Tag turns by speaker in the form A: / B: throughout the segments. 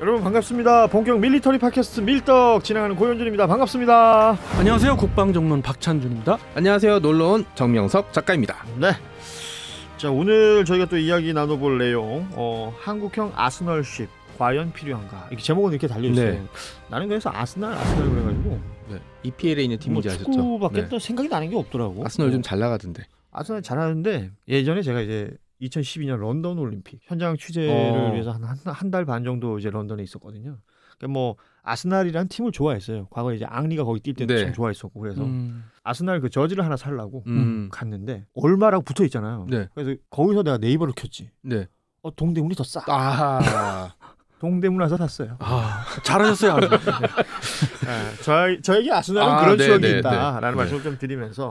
A: 여러분 반갑습니다. 본격 밀리터리 팟캐스트 밀떡 진행하는 고현준입니다. 반갑습니다. 안녕하세요. 국방 전문 박찬준입니다. 안녕하세요. 놀러온 정명석 작가입니다. 네. 자 오늘 저희가 또 이야기 나눠볼 내용 어, 한국형 아스널쉽 과연 필요한가 이게 제목은 이렇게 달려있어요. 네. 나는 그래서 아스날 아스날 그래가지고 네. EPL에 있는 뭐 팀인지 아셨죠? 축구밖에 네. 또 생각이 나는 게 없더라고. 아스널 좀잘 네. 나가던데. 아스날 잘하는데 예전에 제가 이제 2012년 런던 올림픽 현장 취재를 어. 위해서 한달 반 정도 이제 런던에 있었거든요. 그러니까 뭐 아스날이란 팀을 좋아했어요. 과거에 이제 앙리가 거기 뛸 때도 네. 참 좋아했었고 그래서 음. 아스날 그 저지를 하나 살라고 음. 갔는데 얼마라고 붙어 있잖아요. 네. 그래서 거기서 내가 네이버를 켰지. 네. 어 동대문이 더 싸. 아. 동대문 와서 샀어요. 아, 잘하셨어요. 아 저희 저에게 아스날은 아, 그런 네, 추억이 네, 있다라는 네. 말씀을 좀 드리면서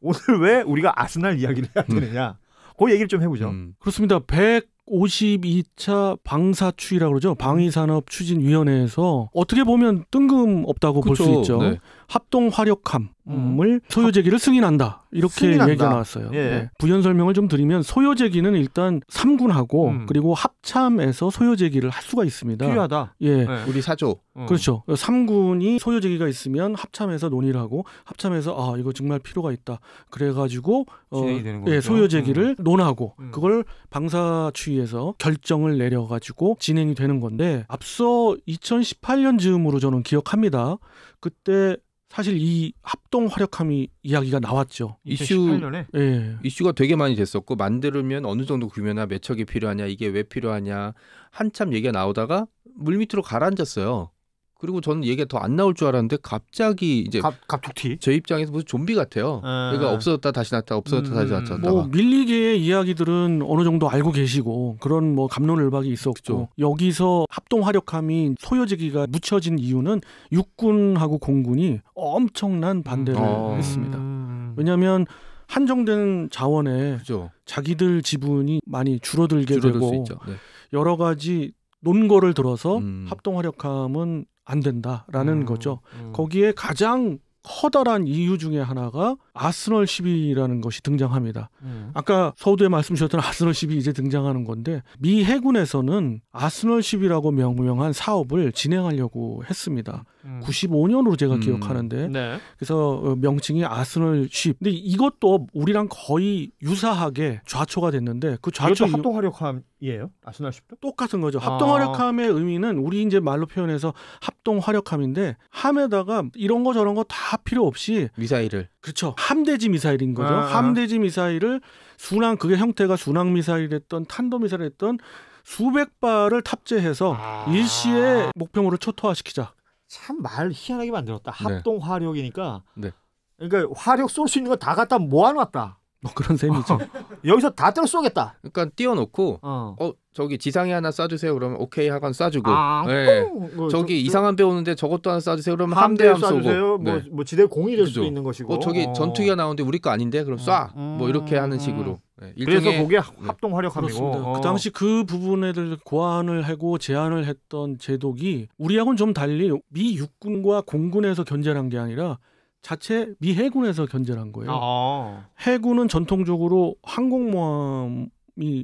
A: 오늘 왜 우리가
B: 아스날 이야기를 해야 음. 되느냐? 그 얘기를 좀 해보죠. 음. 그렇습니다. 152차 방사추이라고 그러죠. 방위산업 추진위원회에서 어떻게 보면 뜬금없다고 볼 수 있죠. 네. 합동 화력함을 음. 소요제기를 승인한다 이렇게 얘기가 나왔어요. 예. 네. 부연 설명을 좀 드리면 소요제기는 일단 3군하고 음. 그리고 합참에서 소요제기를 할 수가 있습니다. 필요하다. 예, 네. 우리 사조. 음. 그렇죠. 3군이 소요제기가 있으면 합참에서 논의를 하고 합참에서 아 이거 정말 필요가 있다. 그래가지고 어, 예, 소요제기를 음. 논하고 음. 그걸 방사추위에서 결정을 내려가지고 진행이 되는 건데 앞서 2018년 즈음으로 저는 기억합니다. 그때 사실 이 합동 화력함이 이야기가 나왔죠. 이슈 예.
C: 이슈가 되게 많이 됐었고 만들면 어느 정도 규모나 몇 척이 필요하냐 이게 왜 필요하냐 한참 얘기가 나오다가 물 밑으로 가라앉았어요. 그리고 저는 얘기가 더 안 나올 줄 알았는데 갑자기 이제 갑, 갑툭튀 제 입장에서 무슨 좀비 같아요. 그러니까 없어졌다 다시 났다 없어졌다 음, 다시 났다. 뭐
B: 밀리게의 이야기들은 어느 정도 알고 계시고 그런 뭐 감론을박이 있었고 그쵸. 여기서 합동 화력함이 소요지기가 묻혀진 이유는 육군하고 공군이 엄청난 반대를 어. 했습니다. 음. 왜냐하면 한정된 자원에 그쵸. 자기들 지분이 많이 줄어들게 되고 네. 여러 가지 논거를 들어서 음. 합동 화력함은 안 된다라는 음, 거죠. 음. 거기에 가장 커다란 이유 중에 하나가 아스널 10이라는 것이 등장합니다. 음. 아까 서두에 말씀 주셨던 아스널 10이 이제 등장하는 건데 미 해군에서는 아스널 10이라고 명명한 사업을 진행하려고 했습니다. 음. 95년으로 제가 음. 기억하는데 네. 그래서 어, 명칭이 아스널 10. 근데 이것도 우리랑 거의 유사하게 좌초가 됐는데 그 좌초 합동
A: 화력함이에요? 아스널 10도?
B: 똑같은 거죠. 합동 화력함의 아. 의미는 우리 이제 말로 표현해서 합동 화력함인데 함에다가 이런 거 저런 거 다 필요 없이 미사일을 그렇죠. 함대지 미사일인 거죠. 아, 아, 함대지 미사일을 순항 그게 형태가 순항 미사일했던 탄도 미사일했던 수백 발을 탑재해서 아. 일시에 목표물을 초토화시키자. 참 말 희한하게 만들었다.
A: 네. 합동 화력이니까. 네. 네. 그러니까 화력 쏠 수 있는 거다 갖다 모아놨다. 뭐
B: 그런 셈이죠. 어,
A: 여기서 다 때려 쏘겠다. 그러니까 띄워놓고 어. 어. 저기 지상에 하나
C: 쏴주세요. 그러면 오케이 하건 쏴주고. 아, 네.
B: 어, 저기
C: 저, 이상한 배 오는데 저것도 하나 쏴주세요. 그러면 함대함 쏘고. 뭐, 네. 뭐, 뭐 지대 공이 될 수도 있는 것이고. 뭐 어, 저기 전투기가 나오는데 우리 거 아닌데 그럼 쏴. 음. 음 뭐 이렇게 하는 음. 식으로. 네. 그래서 그게 네. 합동 화력함이고. 그 어. 당시
B: 그 부분에 들 고안을 하고 제안을 했던 제독이 우리하고는 좀 달리 미 육군과 공군에서 견제한 게 아니라 자체 미 해군에서 견제를 한 거예요.
A: 아.
B: 해군은 전통적으로 항공모함이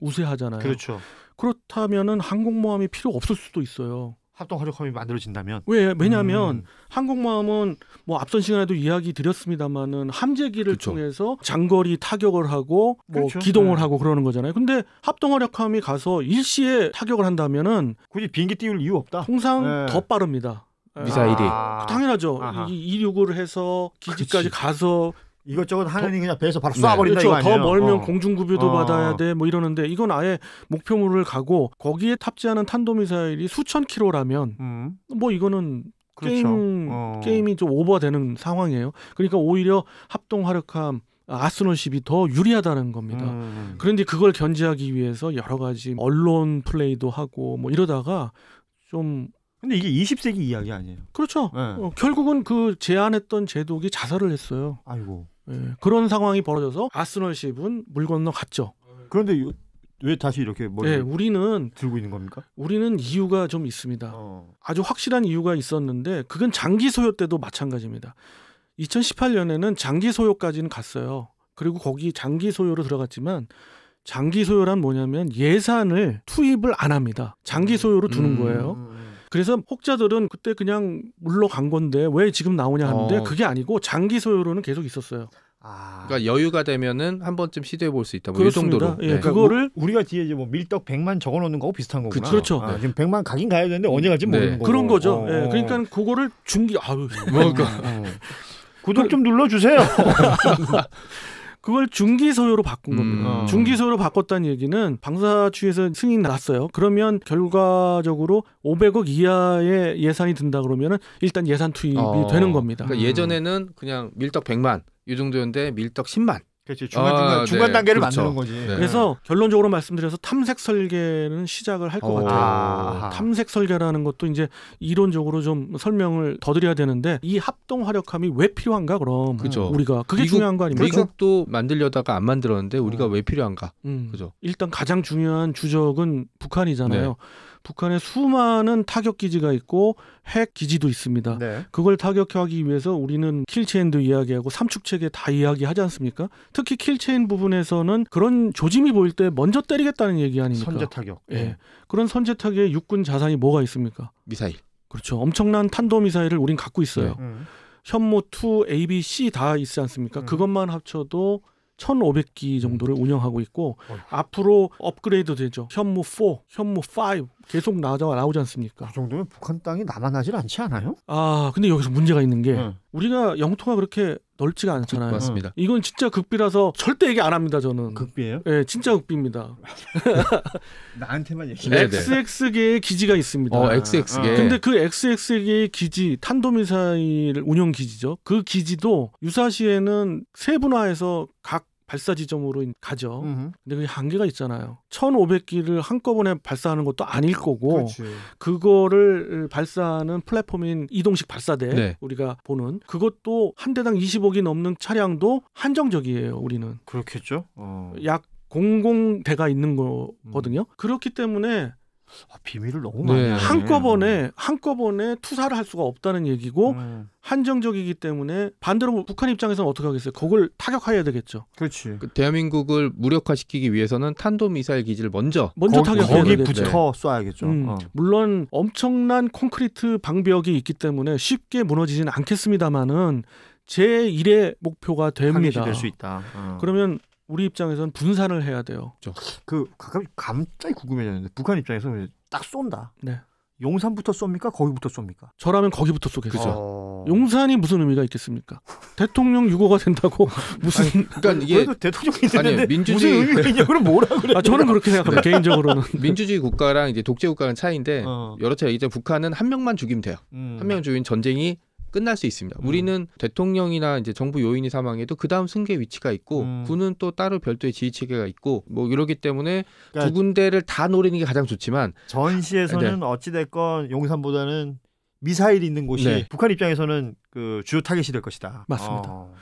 B: 우세하잖아요. 그렇죠. 그렇다면은 항공모함이 필요 없을 수도 있어요.
A: 합동 화력함이 만들어진다면
B: 왜 왜냐하면 음. 항공모함은 뭐 앞선 시간에도 이야기 드렸습니다마는 함재기를 그렇 통해서 장거리 타격을 하고 뭐그렇 기동을 네. 하고 그러는 거잖아요. 근데 합동 화력함이 가서 일시에 타격을 한다면은 굳이 비행기 띄울 이유 없다. 통상 네. 더 빠릅니다. 미사일이 아. 그 당연하죠. 이륙을 해서 기지까지 가서 이것저것 하느니 그냥 배에서 바로 네. 쏴버린다 그렇죠. 더 멀면 어. 공중급유도 어. 받아야 돼 뭐 이러는데 이건 아예 목표물을 가고 거기에 탑재하는 탄도미사일이 수천 킬로라면 음. 뭐 이거는 그렇죠. 게임 어. 게임이 좀 오버되는 상황이에요. 그러니까 오히려 합동 화력함 아, 아스노십이 더 유리하다는 겁니다. 음. 그런데 그걸 견제하기 위해서 여러 가지 언론 플레이도 하고 뭐 이러다가 좀 근데 이게 20세기 이야기 아니에요. 그렇죠. 네. 어, 결국은 그 제안했던 제독이 자살을 했어요. 아이고. 네, 그런 상황이 벌어져서 아스널 시분 물 건너 갔죠. 그런데 요, 왜 다시 이렇게 뭐? 네, 우리는 들고 있는 겁니까? 우리는 이유가 좀 있습니다. 어. 아주 확실한 이유가 있었는데 그건 장기 소요 때도 마찬가지입니다. 2018년에는 장기 소요까지는 갔어요. 그리고 거기 장기 소요로 들어갔지만 장기 소요란 뭐냐면 예산을 투입을 안 합니다. 장기 음, 소요로 두는 음, 거예요. 음, 음. 그래서 혹자들은 그때 그냥 물러간 건데 왜 지금 나오냐 하는데 어. 그게 아니고 장기 소요로는 계속 있었어요.
C: 아. 그러니까 여유가 되면은 한 번쯤 시도해 볼 수 있다. 뭐이 정도로. 예, 네. 그거를
A: 그러니까 우, 리가 뒤에 이제 뭐 밀떡 100만 적어 놓는 거하고 비슷한 거구나. 그렇죠. 아, 지금 100만 가긴 가야 되는데 언제 갈지 네. 모르는 거. 그런 거죠. 어. 예. 그러니까 그거를 중기 아유. 뭐까 그러니까.
B: 어. 구독 좀 눌러 주세요. 그걸 중기 소요로 바꾼 음. 겁니다. 음. 아. 중기 소요로 바꿨다는 얘기는 방사추에서 승인 났어요. 그러면 결과적으로 500억 이하의 예산이 든다 그러면은 일단 예산 투입이 어. 되는 겁니다. 그러니까
C: 예전에는 그냥 밀떡 100만, 이 정도였는데 밀떡 10만 그렇지 중간 아, 중간 아,
B: 중간 단계를 그렇죠. 만드는 거지. 네. 그래서 결론적으로 말씀드려서 탐색 설계는 시작을 할것 어. 같아요. 아하. 탐색 설계라는 것도 이제 이론적으로 좀 설명을 더 드려야 되는데 이 합동 화력함이 왜 필요한가 그럼 그죠. 우리가 그게 미국, 중요한 거 아닙니까? 미국도
C: 만들려다가 안 만들었는데 우리가 어. 왜 필요한가? 음. 그죠.
B: 일단 가장 중요한 주적은 북한이잖아요. 네. 북한에 수많은 타격 기지가 있고 핵 기지도 있습니다. 네. 그걸 타격하기 위해서 우리는 킬체인도 이야기하고 삼축 체계 다 이야기하지 않습니까? 특히 킬체인 부분에서는 그런 조짐이 보일 때 먼저 때리겠다는 얘기 아닙니까? 선제 타격. 예. 네. 그런 선제 타격의 육군 자산이 뭐가 있습니까? 미사일. 그렇죠. 엄청난 탄도 미사일을 우린 갖고 있어요. 네. 음. 현모 2, A, B, C 다 있지 않습니까? 음. 그것만 합쳐도 1,500기 정도를 운영하고 있고 어휴. 앞으로 업그레이드 되죠. 현무 4, 현무 5, 계속 나와 나오지 않습니까? 그 정도면 북한 땅이 남아나질 않지 않아요? 아 근데 여기서 문제가 있는 게 응. 네. 우리가 영토가 그렇게 넓지가 않잖아요. 맞습니다. 음. 이건 진짜 극비라서 절대 얘기 안 합니다. 저는 극비예요? 네, 진짜 극비입니다. 나한테만
A: 얘기해. x
B: x 개 기지가 있습니다. 어, XX개. 음. 근데 그 x x 개 기지 탄도미사일 운영 기지죠. 그 기지도 유사시에는 세분화해서 각 발사 지점으로 가죠. 음흠. 근데 그게 한계가 있잖아요. 1,500기를 한꺼번에 발사하는 것도 아닐 거고 그렇 그거를 발사하는 플랫폼인 이동식 발사대 네. 우리가 보는 그것도 한 대당 20억이 넘는 차량도 한정적이에요. 우리는 그렇겠죠. 어. 약 공공대가 있는 거거든요. 음. 그렇기 때문에 아, 비밀을 너무 네. 많이 네. 한꺼번에 한꺼번에 투사를 할 수가 없다는 얘기고 음. 한정적이기 때문에 반대로 북한 입장에서는 어떻게 하겠어요? 그걸 타격해야 되겠죠. 그렇지. 그
C: 대한민국을 무력화시키기 위해서는 탄도 미사일 기지를 먼저 먼저 타격해야 거기 되겠 네. 쏴야겠죠.
B: 음, 어. 물론 엄청난 콘크리트 방벽이 있기 때문에 쉽게 무너지지는 않겠습니다만은 제일의 목표가 됩니다. 될수
A: 있다. 어.
B: 그러면 우리 입장에선 분산을 해야 돼요. 그렇죠. 그 가끔 갑자기 궁금해졌는데 북한 입장에서 딱 쏜다. 네. 용산부터 쏩니까? 거기부터 쏩니까? 저라면 거기부터 쏘겠죠. 어... 용산이 무슨 의미가 있겠습니까? 대통령 유고가 된다고 무슨 아니, 그러니까 이게 그래도 대통령이 되는데 민주주의... 의미냐 그럼 뭐라 그래? 아 저는 그렇게 생각합니다. 네. 개인적으로는
C: 민주주의 국가랑 이제 독재 국가는 차이인데 어. 여러 차례 이제 북한은 한 명만 죽이면 돼요. 음. 한명 죽인 전쟁이 끝날 수 있습니다. 음. 우리는 대통령이나 이제 정부 요인이 사망해도 그 다음 승계 위치가 있고 음. 군은 또 따로 별도의 지휘 체계가 있고 뭐 이러기 때문에 그러니까 두 군데를 다 노리는 게 가장 좋지만 전시에서는
A: 네. 어찌 됐건 용산보다는 미사일이 있는 곳이 네. 북한 입장에서는 그 주요 타겟이 될 것이다. 맞습니다.
B: 어.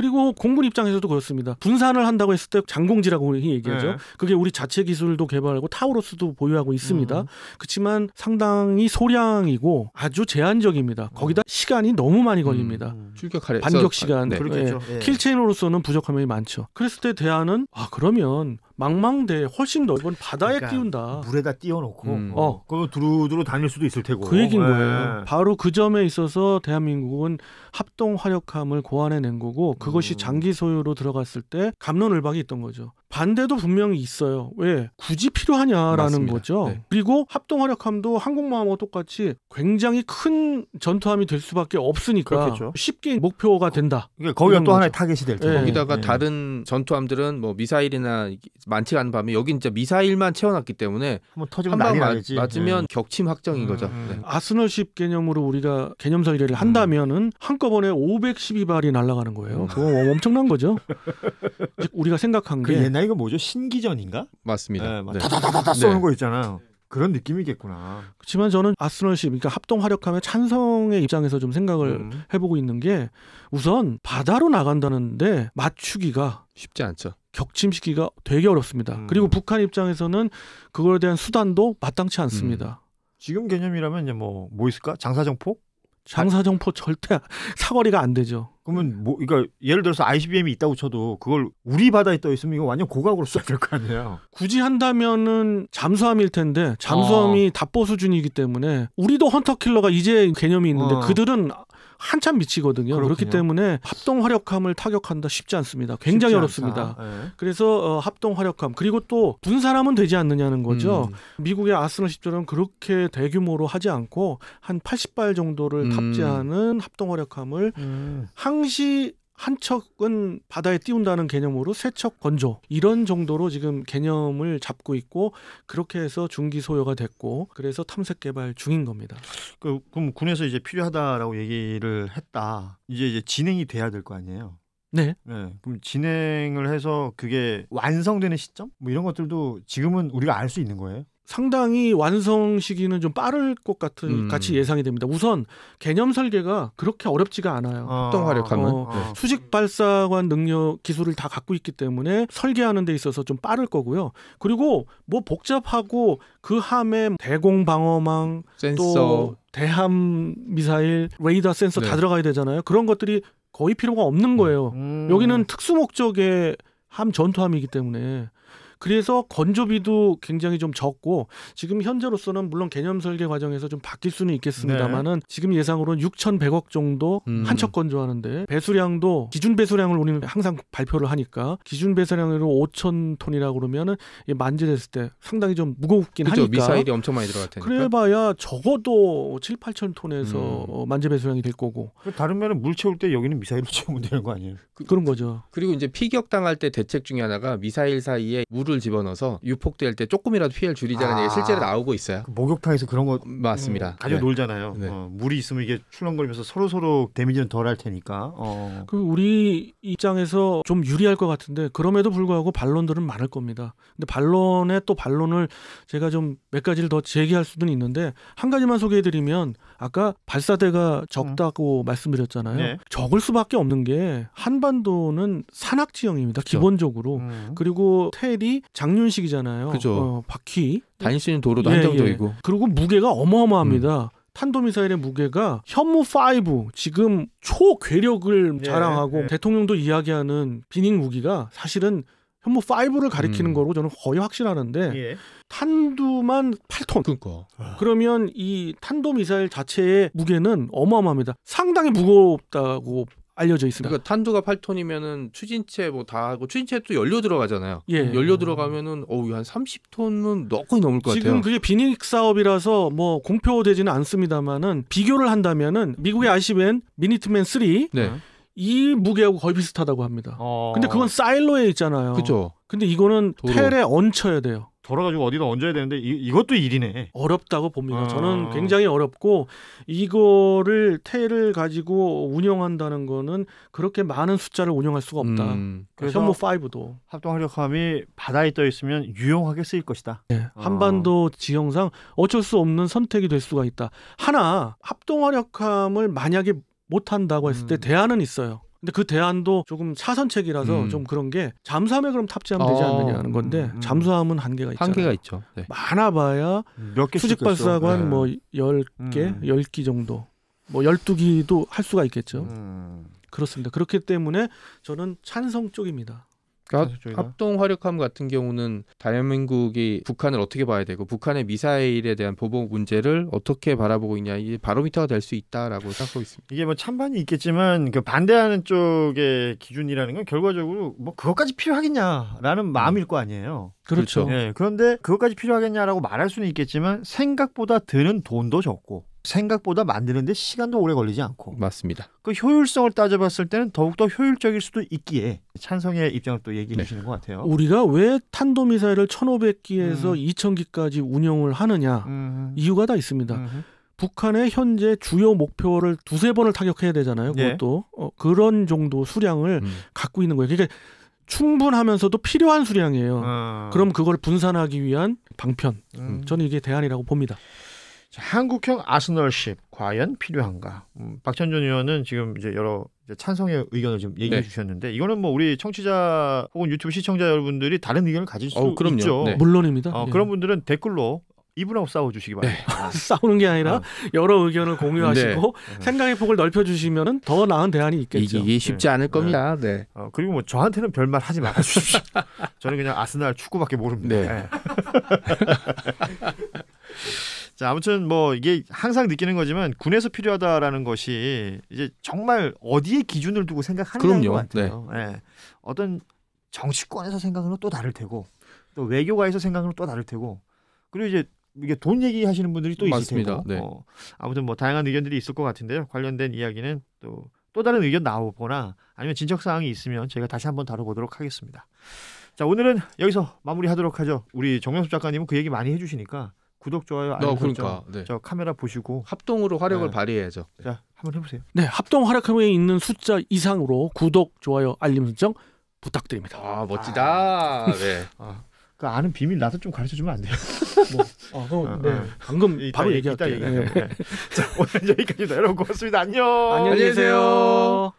B: 그리고 공군 입장에서도 그렇습니다. 분산을 한다고 했을 때 장공지라고 얘기하죠. 네. 그게 우리 자체 기술도 개발하고 타우로스도 보유하고 있습니다. 음. 그렇지만 상당히 소량이고 아주 제한적입니다. 음. 거기다 시간이 너무 많이 걸립니다. 음. 출격할래 반격 시간. 네. 네. 킬체인으로서는 부족함이 많죠. 그랬을 때 대안은 아 그러면 망망대 훨씬 넓은 바다에 그러니까 띄운다. 물에다 띄워놓고 음. 어. 어. 그럼 두루두루 다닐 수도 있을 테고. 그 얘긴 네. 거예요. 예. 바로 그 점에 있어서 대한민국은 합동 화력함을 고안해낸 거고 그것이 음. 장기 소유로 들어갔을 때 감론을박이 있던 거죠. 반대도 분명히 있어요. 왜 굳이 필요하냐라는 맞습니다. 거죠. 네. 그리고 합동 활약함도 한국모함과 똑같이 굉장히 큰 전투함이 될 수밖에 없으니까 그렇겠죠. 쉽게 목표가 된다. 거, 그러니까 거기가 또 하나의 타겟이 될 텐데. 네. 거기다가 네.
C: 다른 전투함들은 뭐 미사일이나 많지 않은 밤에 여기 진짜 미사일만 채워놨기 때문에 한번 터지면 난리 맞으면 네.
B: 격침 확정인 음, 거죠. 음. 네. 아스널십 개념으로 우리가 개념상 이래를 한다면은 음. 한꺼번에 512발이 날아가는 거예요. 음. 그거 엄청난 거죠. 우리가 생각한 게그 아 이거 뭐죠? 신기전인가?
A: 맞습니다. 네, 네. 다다다다다 네. 쏘는 네. 거 있잖아요. 그런 느낌이겠구나.
B: 그렇지만 저는 아스널십, 그러니까 합동 화력함의 찬성의 입장에서 좀 생각을 음. 해보고 있는 게 우선 바다로 나간다는데 맞추기가 쉽지 않죠. 격침시기가 되게 어렵습니다. 음. 그리고 북한 입장에서는 그거에 대한 수단도 마땅치 않습니다. 음. 지금 개념이라면 이제 뭐뭐 뭐 있을까? 장사정포? 장사정포 절대
A: 사거리가 안 되죠. 그러면 뭐 그러니까 예를 들어서 ICBM이 있다고 쳐도 그걸 우리 바다에 떠
B: 있으면 이거 완전 고각으로 쏴야 될 거 아니에요. 굳이 한다면은 잠수함일 텐데 잠수함이 어. 답보 수준이기 때문에 우리도 헌터 킬러가 이제 개념이 있는데 어. 그들은 한참 미치거든요. 그렇군요. 그렇기 때문에 합동 화력함을 타격한다 쉽지 않습니다. 굉장히 쉽지 어렵습니다. 네. 그래서 어, 합동 화력함 그리고 또 분산하면 되지 않느냐는 거죠. 음. 미국의 아스널 십조는 그렇게 대규모로 하지 않고 한 80발 정도를 음. 탑재하는 합동 화력함을 음. 항시 한 척은 바다에 띄운다는 개념으로 세척 건조 이런 정도로 지금 개념을 잡고 있고 그렇게 해서 중기 소요가 됐고 그래서 탐색 개발 중인 겁니다. 그, 럼
A: 군에서 이제 필요하다라고 얘기를 했다. 이제 이제 진행이 돼야 될 거 아니에요. 네. 네. 그럼 진행을 해서 그게
B: 완성되는 시점? 뭐 이런 것들도 지금은 우리가 알 수 있는 거예요? 상당히 완성 시기는 좀 빠를 것 같은 음. 같이 예상이 됩니다. 우선 개념 설계가 그렇게 어렵지가 않아요. 아, 어떤 화력하면 어, 네. 수직 발사관 능력 기술을 다 갖고 있기 때문에 설계하는 데 있어서 좀 빠를 거고요. 그리고 뭐 복잡하고 그 함에 대공 방어망 센서. 또 대함 미사일 레이더 센서 네. 다 들어가야 되잖아요. 그런 것들이 거의 필요가 없는 거예요. 음. 여기는 특수 목적의 함 전투함이기 때문에 그래서 건조비도 굉장히 좀 적고 지금 현재로서는 물론 개념 설계 과정에서 좀 바뀔 수는 있겠습니다만은 네. 지금 예상으로는 6,100억 정도 음. 한척 건조하는데 배수량도 기준 배수량을 우리는 항상 발표를 하니까 기준 배수량으로 5,000톤이라고 그러면은 만질됐을때 상당히 좀 무겁긴 그죠, 하니까 미사일이 엄청 많이 들어갈 테니까 그래봐야 적어도 7, 8천 톤에서 음. 어, 만재 배수량이 될 거고 다른
A: 면은 물 채울 때 여기는
B: 미사일로 채우면 되는 거 아니에요? 그, 런 거죠.
C: 그리고 이제 피격 당할 때 대책 중에 하나가 미사일 사이에 물을 물을 집어넣어서 유폭될 때 조금이라도 피해를 줄이자는 아. 얘기 실제로 나오고 있어요. 그
B: 목욕탕에서 그런 거 어,
A: 맞습니다. 음, 가져 네. 놀잖아요. 네. 어, 물이 있으면 이게 출렁거리면서 서로 서로 데미지는 덜 할 테니까. 어.
B: 그 우리 입장에서 좀 유리할 것 같은데 그럼에도 불구하고 반론들은 많을 겁니다. 근데 반론에 또 반론을 제가 좀 몇 가지를 더 제기할 수는 있는데 한 가지만 소개해드리면 아까 발사대가 음. 적다고 음. 말씀드렸잖아요. 네. 적을 수밖에 없는 게 한반도는 산악 지형입니다. 그렇죠. 기본적으로 음. 그리고 테이 장륜식이잖아요. 그죠. 어, 바퀴 다닐 수는 도로도 예, 한정적이고 예. 그리고 무게가 어마어마합니다. 음. 탄도미사일의 무게가 현무 5 지금 초괴력을 예, 자랑하고 예. 대통령도 이야기하는 비닝 무기가 사실은 현무 5를 뭐 가리키는 음. 거로 저는 거의 확실하는데 예. 탄두만 8톤. 그러니까. 그러면 이 탄도 미사일 자체의 무게는 어마어마합니다. 상당히 무겁다고 알려져 있습니다. 그러니까 탄두가 8톤이면은 추진체 뭐 다 하고 추진체에 또 연료
C: 들어가잖아요. 예. 연료 들어가면은 어우 한 30톤은 넉 너무 넘을 것 지금 같아요. 지금
B: 그게 비닉 사업이라서 뭐 공표되지는 않습니다만은 비교를 한다면은 미국의 아시 b 미니트맨 3 네. 이 무게하고 거의 비슷하다고 합니다. 어... 근데 그건 사일로에 있잖아요. 그죠. 근데 이거는 도로. 텔에 얹혀야 돼요. 돌아가지고 어디다 얹어야 되는데 이, 이것도 일이네. 어렵다고 봅니다. 아... 저는 굉장히 어렵고 이거를 테일을 가지고 운영한다는 거는 그렇게 많은 숫자를 운영할 수가 없다. 음... 현무 5도 합동화력함이 바다에 떠 있으면 유용하게 쓰일 것이다. 네. 아... 한반도 지형상 어쩔 수 없는 선택이 될 수가 있다. 하나 합동화력함을 만약에 못한다고 했을 때 음. 대안은 있어요. 근데 그 대안도 조금 차선책이라서 음. 좀 그런 게 잠수함에 그럼 탑재하면 되지 어. 않느냐는 건데 음, 음. 잠수함은 한계가 있잖 한계가 있죠. 네. 많아봐야 음, 몇 수직 발사관 뭐 네. 뭐열0개 음. 10기 정도. 뭐 12기도 할 수가 있겠죠. 그렇습니다. 그렇기 때문에 저는 찬성 쪽입니다. 그러니까
C: 합동 화력함 같은 경우는 대한민국이 북한을 어떻게 봐야 되고 북한의 미사일에 대한 보복 문제를 어떻게 바라보고 있냐 이 바로미터가 될 수 있다라고 생각하고 있습니다.
A: 이게 뭐 찬반이 있겠지만 그 반대하는 쪽의 기준이라는 건 결과적으로 뭐 그것까지 필요하겠냐라는 마음일 거 아니에요. 그렇죠. 예, 그런데 그것까지 필요하겠냐라고 말할 수는 있겠지만 생각보다 드는 돈도 적고 생각보다 만드는데 시간도 오래 걸리지 않고 맞습니다. 그 효율성을 따져봤을 때는 더욱더 효율적일 수도 있기에 찬성의 입장을 또 얘기해 네. 주시는 것 같아요.
B: 우리가 왜 탄도 미사일을 1,500기에서 음. 2,000기까지 운영을 하느냐 음. 이유가 다 있습니다. 음. 북한의 현재 주요 목표를 두세 번을 타격해야 되잖아요. 네. 그것도 네. 어, 그런 정도 수량을 음. 갖고 있는 거예요. 그러니까 충분하면서도 필요한 수량이에요. 어. 그럼 그걸 분산하기 위한 방편. 음. 저는 이게 대안이라고 봅니다. 자, 한국형
A: 아스널십 과연 필요한가? 음, 박찬준 의원은 지금 이제 여러 이제 찬성의 의견을 좀 얘기해 네. 주셨는데 이거는 뭐 우리 청취자 혹은 유튜브 시청자 여러분들이 다른 의견을 가질 수 어, 있죠. 네. 물론입니다. 어, 네. 그런 분들은 댓글로 이분하고 싸워주시기
B: 네. 바랍니다. 네. 싸우는 게 아니라 아. 여러 의견을 공유하시고 네. 어. 생각의 폭을 넓혀주시면 더 나은 대안이 있겠죠. 이게 쉽지 네. 않을 네. 겁니다. 네. 어, 그리고 뭐 저한테는 별말 하지 말아주십시오.
A: 저는 그냥 아스날 축구밖에 모릅니다. 네. 자, 아무튼 뭐 이게 항상 느끼는 거지만 군에서 필요하다라는 것이 이제 정말 어디에 기준을 두고 생각하는가것 같아요. 네. 네. 어떤 정치권에서 생각으로또 다를 테고 또 외교가에서 생각으로또 다를 테고 그리고 이제 이게 돈 얘기하시는 분들이 또 맞습니다. 있을 테고 네. 어, 아무튼 뭐 다양한 의견들이 있을 것 같은데요. 관련된 이야기는 또 또 다른 의견 나오거나 아니면 진척 사항이 있으면 저희가 다시 한번 다뤄보도록 하겠습니다. 자 오늘은 여기서 마무리하도록 하죠. 우리 정영숙 작가님은 그 얘기 많이 해주시니까 구독 좋아요 알림 어, 그러니까, 네. 저 카메라 보시고 합동으로 화력을 네. 발휘해야죠. 자
B: 한번 해보세요. 네 합동 활약함에 있는 숫자 이상으로 구독 좋아요 알림 설정 부탁드립니다. 아 멋지다. 아. 네. 아. 그 아는 비밀 나도 좀 가르쳐 주면 안 돼요? 뭐, 아, 어, 네. 어. 방금 이따, 바로 얘기할게요. 이따 얘기할게요. 네. 네.
A: 자 오늘 여기까지다. 여러분 고맙습니다. 안녕. 안녕히 계세요.